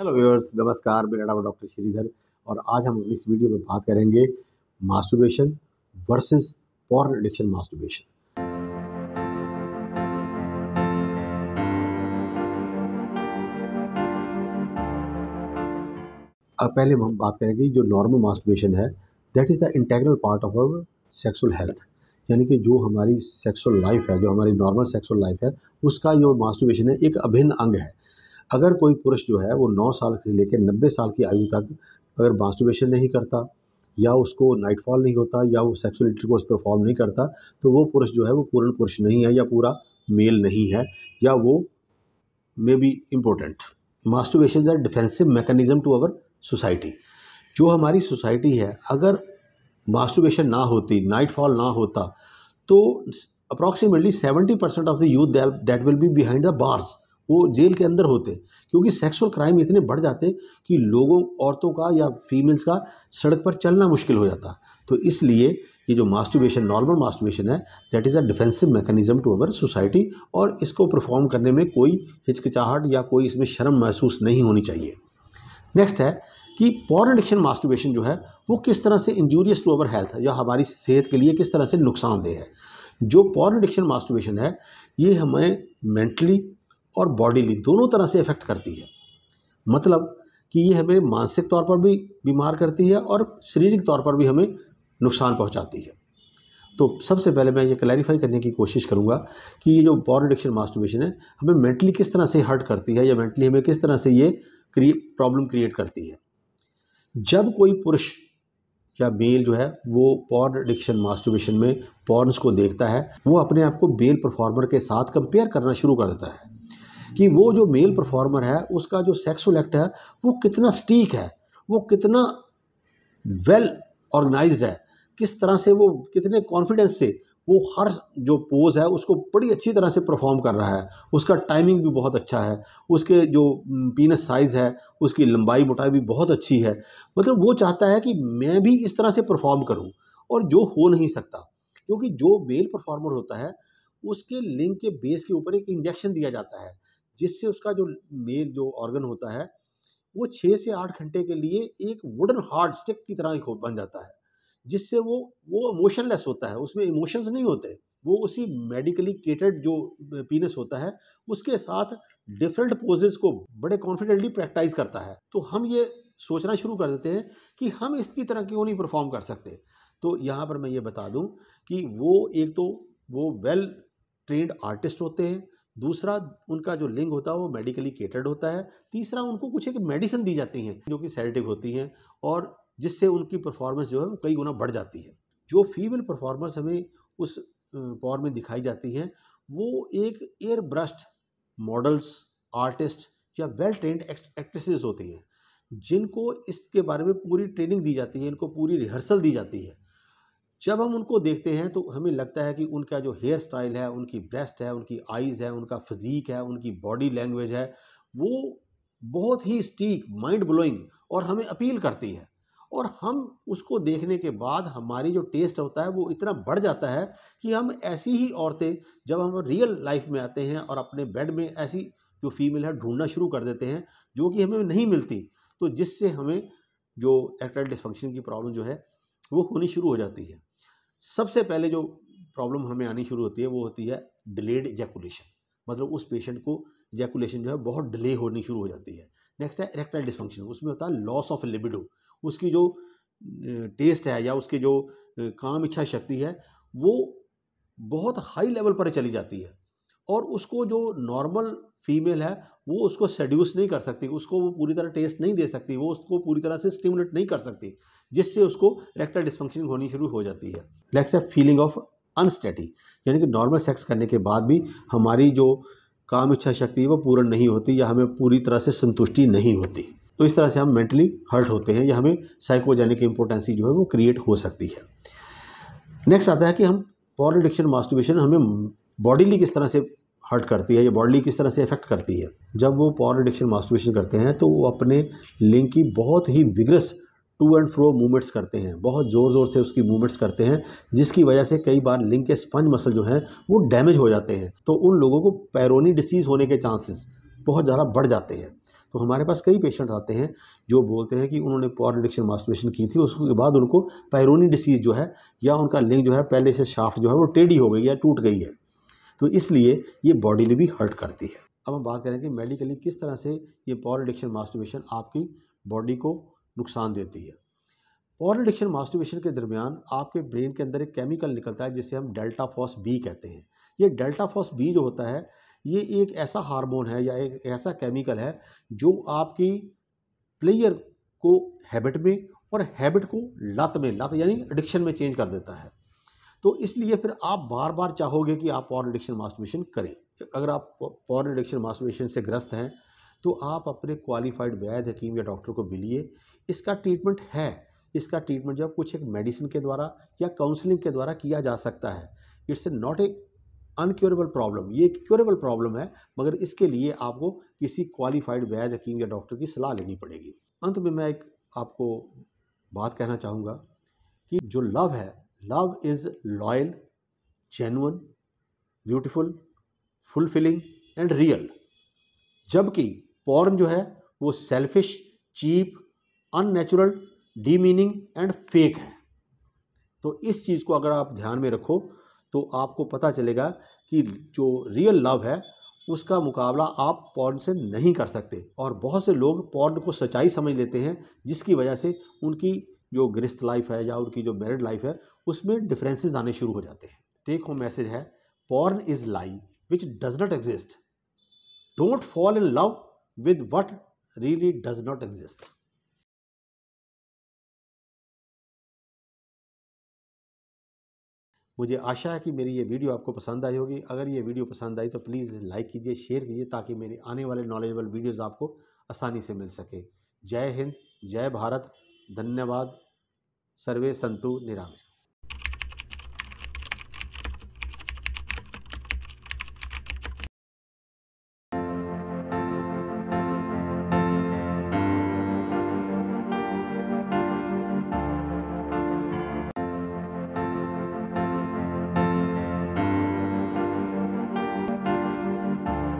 hello viewers नमस्कार मेरा नाम डॉक्टर श्रीधर और आज हम इस वीडियो में बात करेंगे masturbation versus porn addiction masturbation अब पहले हम बात करेंगे जो नॉर्मल मास्टरबेशन है that is the integral part of our sexual health यानी कि जो हमारी सेक्सुअल लाइफ है जो हमारी नॉर्मल सेक्सुअल लाइफ है उसका जो मास्टरबेशन है एक अभिन्न अंग है अगर कोई पुरुष जो है वो नौ साल से लेकर नब्बे साल की आयु तक अगर मास्टुबेशन नहीं करता या उसको नाइटफॉल नहीं होता या वो सेक्सुअल इंटरकोर्स परफॉर्म नहीं करता तो वो पुरुष जो है वो पूर्ण पुरुष नहीं है या पूरा मेल नहीं है या वो may be important masturbation are defensive mechanism to our society जो हमारी सोसाइटी है अगर मास्टुबेशन ना होती नाइटफॉल ना होता तो approximately seventy percent of the youth that will be behind the bars वो जेल के अंदर होते क्योंकि सेक्सुअल क्राइम इतने बढ़ जाते कि लोगों औरतों का या फीमेल्स का सड़क पर चलना मुश्किल हो जाता तो इसलिए ये जो मास्टिवेशन नॉर्मल मास्टिवेशन है that is a defensive mechanism to our society और इसको परफॉर्म करने में कोई हिचकिचाहट या कोई इसमें शर्म महसूस नहीं होनी चाहिए नेक्स्ट है कि पॉर्न एडिक्शन मास्टिवेशन जो है वो किस तरह से इंजूरियस टू अवर हेल्थ या हमारी सेहत के लिए किस तरह से नुकसानदेह है जो पॉर्न एडिक्शन मास्टिवेशन है ये हमें मेंटली और बॉडीली दोनों तरह से इफ़ेक्ट करती है मतलब कि ये हमें मानसिक तौर पर भी बीमार करती है और शारीरिक तौर पर भी हमें नुकसान पहुंचाती है तो सबसे पहले मैं ये क्लैरिफाई करने की कोशिश करूँगा कि ये जो बॉर्न एडिक्शन मास्टोमेशन है हमें मेंटली किस तरह से हर्ट करती है या मेंटली हमें किस तरह से ये क्रिए प्रॉब्लम क्रिएट करती है जब कोई पुरुष या मेल जो है वो पॉर्न एडिक्शन मास्टोमेशन में पॉर्न्स को देखता है वो अपने आप को बेल परफॉर्मर के साथ कंपेयर करना शुरू कर देता है कि वो जो मेल परफॉर्मर है उसका जो सेक्सुअल एक्ट है वो कितना स्टीक है वो कितना वेल well ऑर्गेनाइज्ड है किस तरह से वो कितने कॉन्फिडेंस से वो हर जो पोज है उसको बड़ी अच्छी तरह से परफॉर्म कर रहा है उसका टाइमिंग भी बहुत अच्छा है उसके जो पीनस साइज़ है उसकी लंबाई मोटाई भी बहुत अच्छी है मतलब वो चाहता है कि मैं भी इस तरह से परफॉर्म करूं और जो हो नहीं सकता क्योंकि जो मेल परफॉर्मर होता है उसके लिंग के बेस के ऊपर एक इंजेक्शन दिया जाता है जिससे उसका जो मेल जो ऑर्गन होता है वो छः से आठ घंटे के लिए एक वुडन हार्ड स्टिक की तरह एक बन जाता है जिससे वो वो इमोशनलेस होता है उसमें इमोशंस नहीं होते वो उसी मेडिकली केटेड जो पीनस होता है उसके साथ डिफरेंट पोजेस को बड़े कॉन्फिडेंटली प्रैक्टाइज करता है तो हम ये सोचना शुरू कर देते हैं कि हम इसकी तरह क्यों नहीं परफॉर्म कर सकते तो यहाँ पर मैं ये बता दूँ कि वो एक तो वो वेल ट्रेंड आर्टिस्ट होते हैं दूसरा उनका जो लिंग होता है वो मेडिकली केटर्ड होता है तीसरा उनको कुछ एक मेडिसिन दी जाती हैं जो कि सेडेटिव होती हैं और जिससे उनकी परफॉर्मेंस जो है वो कई गुना बढ़ जाती है जो फीमेल परफॉर्मेंस हमें उस पॉर में दिखाई जाती हैं वो एक एयर ब्रश्ड मॉडल्स आर्टिस्ट या वेल ट्रेंड एक्ट्रेसेस होती हैं जिनको इसके बारे में पूरी ट्रेनिंग दी जाती है इनको पूरी रिहर्सल दी जाती है जब हम उनको देखते हैं तो हमें लगता है कि उनका जो हेयर स्टाइल है उनकी ब्रेस्ट है उनकी आइज़ है उनका फिजीक है उनकी बॉडी लैंग्वेज है वो बहुत ही स्टीक माइंड ब्लोइंग और हमें अपील करती है और हम उसको देखने के बाद हमारी जो टेस्ट होता है वो इतना बढ़ जाता है कि हम ऐसी ही औरतें जब हम रियल लाइफ में आते हैं और अपने बेड में ऐसी जो फीमेल है ढूंढना शुरू कर देते हैं जो कि हमें नहीं मिलती तो जिससे हमें जो एक्टाइल डिस्फंक्शन की प्रॉब्लम जो है वो होनी शुरू हो जाती है सबसे पहले जो प्रॉब्लम हमें आनी शुरू होती है वो होती है डिलेड जैकुलेशन मतलब उस पेशेंट को जैकुलेशन जो है बहुत डिले होनी शुरू हो जाती है नेक्स्ट है इरेक्टाइल डिस्फंक्शन उसमें होता है लॉस ऑफ लिबिडो उसकी जो टेस्ट है या उसकी जो काम इच्छा शक्ति है वो बहुत हाई लेवल पर चली जाती है और उसको जो नॉर्मल फीमेल है वो उसको सेड्यूस नहीं कर सकती उसको वो पूरी तरह टेस्ट नहीं दे सकती वो उसको पूरी तरह से स्टिमुलेट नहीं कर सकती जिससे उसको रेक्टर डिस्फंक्शन होनी शुरू हो जाती है नेक्स्ट है फीलिंग ऑफ अनस्टेटी यानी कि नॉर्मल सेक्स करने के बाद भी हमारी जो काम इच्छा शक्ति वो पूर्ण नहीं होती या हमें पूरी तरह से संतुष्टि नहीं होती तो इस तरह से हम मेंटली हर्ट होते हैं या हमें साइकोजेनिक इंपोर्टेंसी जो है वो क्रिएट हो सकती है नेक्स्ट आता है कि हम पॉल एडिक्शन मास्टिवेशन हमें बॉडीली किस तरह से हर्ट करती है या बॉडीली किस तरह से इफेक्ट करती है जब वो पॉर एडिक्शन मास्टिवेशन करते हैं तो वो अपने लिंग की बहुत ही vigorous to and fro movements करते हैं बहुत ज़ोर ज़ोर से उसकी मूवमेंट्स करते हैं जिसकी वजह से कई बार लिंग के स्पंज मसल जो हैं वो डैमेज हो जाते हैं तो उन लोगों को पैरोनी डिसीज़ होने के चांसेस बहुत ज़्यादा बढ़ जाते हैं तो हमारे पास कई पेशेंट आते हैं जो बोलते हैं कि उन्होंने पॉर एडिक्शन मास्टिवेशन की थी उसके बाद उनको पैरोनी डिसीज़ जो है या उनका लिंग जो है पहले से शाफ्ट जो है वो टेढ़ी हो गई या टूट गई है तो इसलिए ये बॉडी ने भी हर्ट करती है अब हम बात करें कि मेडिकली किस तरह से ये पॉर एडिक्शन मास्टिवेशन आपकी बॉडी को नुकसान देती है पॉर एडिक्शन मास्टिवेशन के दरमियान आपके ब्रेन के अंदर एक केमिकल निकलता है जिसे हम डेल्टा फॉस बी कहते हैं ये डेल्टा फॉस बी जो होता है ये एक ऐसा हार्मोन है या एक ऐसा केमिकल है जो आपकी प्लेयर को हैबिट में और हैबिट को लत में लत यानी एडिक्शन में चेंज कर देता है तो इसलिए फिर आप बार बार चाहोगे कि आप पॉर एडिक्शन मास्टरबेशन करें अगर आप पॉर एडिक्शन मास्टरबेशन से ग्रस्त हैं तो आप अपने क्वालिफाइड वैद हकीम या डॉक्टर को मिलिए इसका ट्रीटमेंट है इसका ट्रीटमेंट जो कुछ एक मेडिसिन के द्वारा या काउंसलिंग के द्वारा किया जा सकता है it's not a uncurable problem ये क्योरेबल प्रॉब्लम है मगर इसके लिए आपको किसी क्वालिफाइड वैद हकीम या डॉक्टर की सलाह लेनी पड़ेगी अंत में मैं एक आपको बात कहना चाहूँगा कि जो लव है love is loyal genuine beautiful fulfilling and real जबकि पॉर्न जो है वो selfish cheap unnatural demeaning and fake है तो इस चीज़ को अगर आप ध्यान में रखो तो आपको पता चलेगा कि जो रियल लव है उसका मुकाबला आप पॉर्न से नहीं कर सकते और बहुत से लोग पॉर्न को सच्चाई समझ लेते हैं जिसकी वजह से उनकी जो गृहस्थ लाइफ है या उनकी जो मैरिड लाइफ है उसमें डिफरेंसेस आने शुरू हो जाते हैं टेक होम मैसेज है porn is lie which does not exist don't fall in love with what really does not exist मुझे आशा है कि मेरी ये वीडियो आपको पसंद आई होगी अगर ये वीडियो पसंद आई तो प्लीज़ लाइक कीजिए शेयर कीजिए ताकि मेरे आने वाले नॉलेजेबल वीडियोज़ आपको आसानी से मिल सके जय हिंद जय भारत धन्यवाद सर्वे सन्तु निरामया